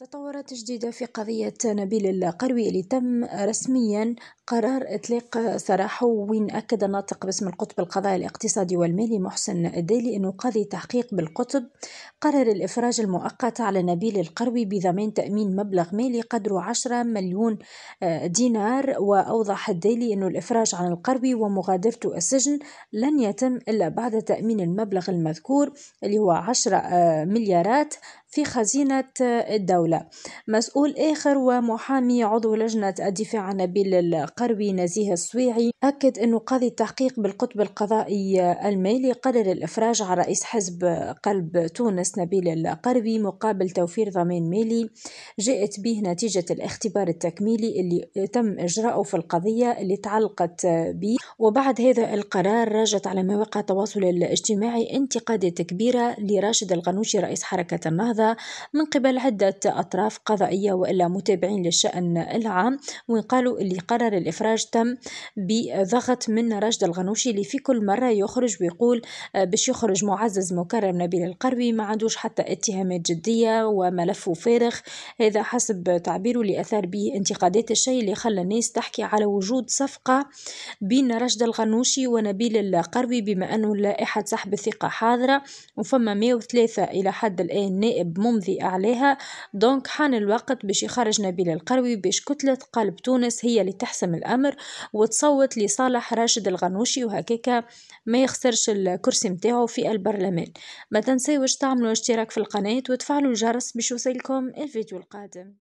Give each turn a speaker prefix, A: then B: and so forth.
A: تطورات جديدة في قضية نبيل القروي اللي تم رسميا قرار إطلاق سراحه وين أكد الناطق باسم القطب القضائي الاقتصادي والمالي محسن الديلي أنه قاضي تحقيق بالقطب قرر الإفراج المؤقت على نبيل القروي بضمان تأمين مبلغ مالي قدره 10 مليون آه، دينار وأوضح الديلي أنه الإفراج عن القروي ومغادرته السجن لن يتم إلا بعد تأمين المبلغ المذكور اللي هو 10 آه، مليارات في خزينة الدولة مسؤول آخر ومحامي عضو لجنة الدفاع عن نبيل القروي نزيه السويعي أكد أن قاضي التحقيق بالقطب القضائي المالي قرر الإفراج على رئيس حزب قلب تونس نبيل القروي مقابل توفير ضمان مالي جاءت به نتيجة الاختبار التكميلي اللي تم إجراءه في القضية اللي تعلقت به وبعد هذا القرار راجت على مواقع التواصل الاجتماعي انتقادات كبيرة لراشد الغنوشي رئيس حركة النهضة هذا من قبل عدة أطراف قضائية وإلا متابعين للشأن العام وين قالوا اللي قرر الإفراج تم بضغط من راشد الغنوشي اللي في كل مرة يخرج ويقول آه، باش يخرج معزز مكرم نبيل القربي ما عندوش حتى اتهامات جدية وملفه فارغ هذا حسب تعبيره اللي أثار به انتقادات الشيء اللي خلى الناس تحكي على وجود صفقة بين راشد الغنوشي ونبيل القربي بما أنه لائحة سحب الثقة حاضرة وفما 103 إلى حد الآن نائب حساب ممضي عليها دونك حان الوقت باش يخرج نبيل القروي باش كتلة قلب تونس هي اللي تحسم الأمر وتصوت لصالح راشد الغنوشي وهكاكا ما يخسرش الكرسي متاعو في البرلمان ما تنساوش تعملوا اشتراك في القناة وتفعلوا الجرس باش يوصلكم الفيديو القادم